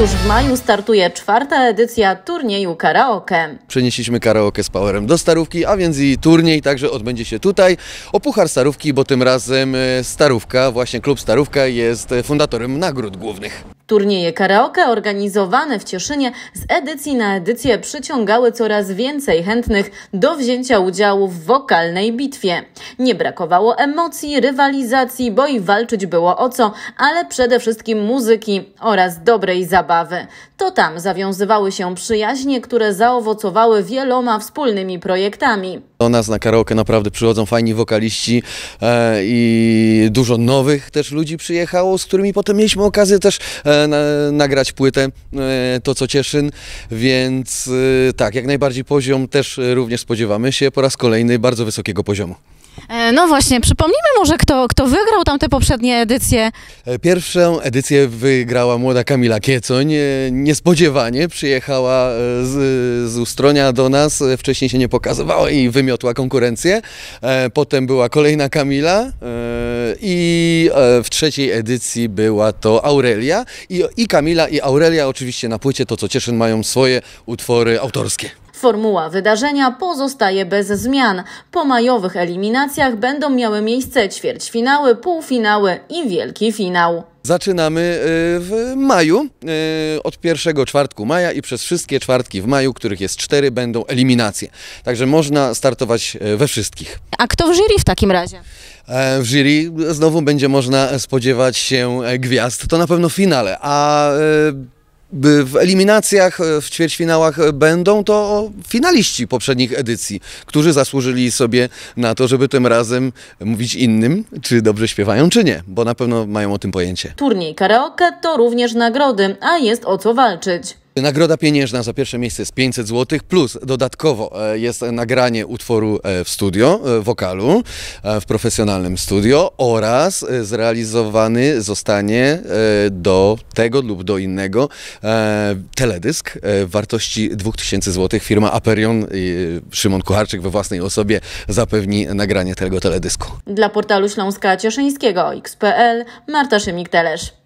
Już w maju startuje czwarta edycja turnieju karaoke. Przenieśliśmy karaoke z Powerem do Starówki, a więc i turniej także odbędzie się tutaj o Puchar Starówki, bo tym razem e, Starówka, właśnie klub Starówka jest fundatorem nagród głównych. Turnieje karaoke organizowane w Cieszynie z edycji na edycję przyciągały coraz więcej chętnych do wzięcia udziału w wokalnej bitwie. Nie brakowało emocji, rywalizacji, bo i walczyć było o co, ale przede wszystkim muzyki oraz dobrej zabawy to tam zawiązywały się przyjaźnie, które zaowocowały wieloma wspólnymi projektami. Do nas na karaoke naprawdę przychodzą fajni wokaliści e, i dużo nowych też ludzi przyjechało, z którymi potem mieliśmy okazję też e, na, nagrać płytę e, To co Cieszyn, więc e, tak, jak najbardziej poziom też również spodziewamy się po raz kolejny bardzo wysokiego poziomu. E, no właśnie, przypomnijmy może, kto, kto wygrał tamte poprzednie edycje. E, pierwszą edycję wygrała młoda Kamila Kieco, co nie, niespodziewanie przyjechała e, z, z Ustronia do nas, e, wcześniej się nie pokazywała i wymiotła konkurencję. E, potem była kolejna Kamila i w trzeciej edycji była to Aurelia. I, i Kamila i Aurelia oczywiście na płycie to co Cieszyn mają swoje utwory autorskie. Formuła wydarzenia pozostaje bez zmian. Po majowych eliminacjach będą miały miejsce ćwierćfinały, półfinały i wielki finał. Zaczynamy y, w maju, y, od pierwszego czwartku maja i przez wszystkie czwartki w maju, których jest cztery, będą eliminacje. Także można startować e, we wszystkich. A kto w jury w takim razie? E, w jury znowu będzie można spodziewać się e, gwiazd. To na pewno w finale, a w eliminacjach, e, w ćwierćfinałach będą to finaliści poprzednich edycji, którzy zasłużyli sobie na to, żeby tym razem mówić innym, czy dobrze śpiewają, czy nie, bo na pewno mają o tym pojęcie. Turniej karaoke to również nagrody, a jest o co walczyć. Nagroda pieniężna za pierwsze miejsce jest 500 zł, plus dodatkowo e, jest nagranie utworu e, w studio, e, wokalu, w profesjonalnym studio oraz zrealizowany zostanie do tego lub do innego teledysk w wartości 2000 zł. Firma Aperion, Szymon Kucharczyk we własnej osobie zapewni nagranie tego teledysku. Dla portalu Śląska Cieszyńskiego XPL Marta Szymik-Telesz.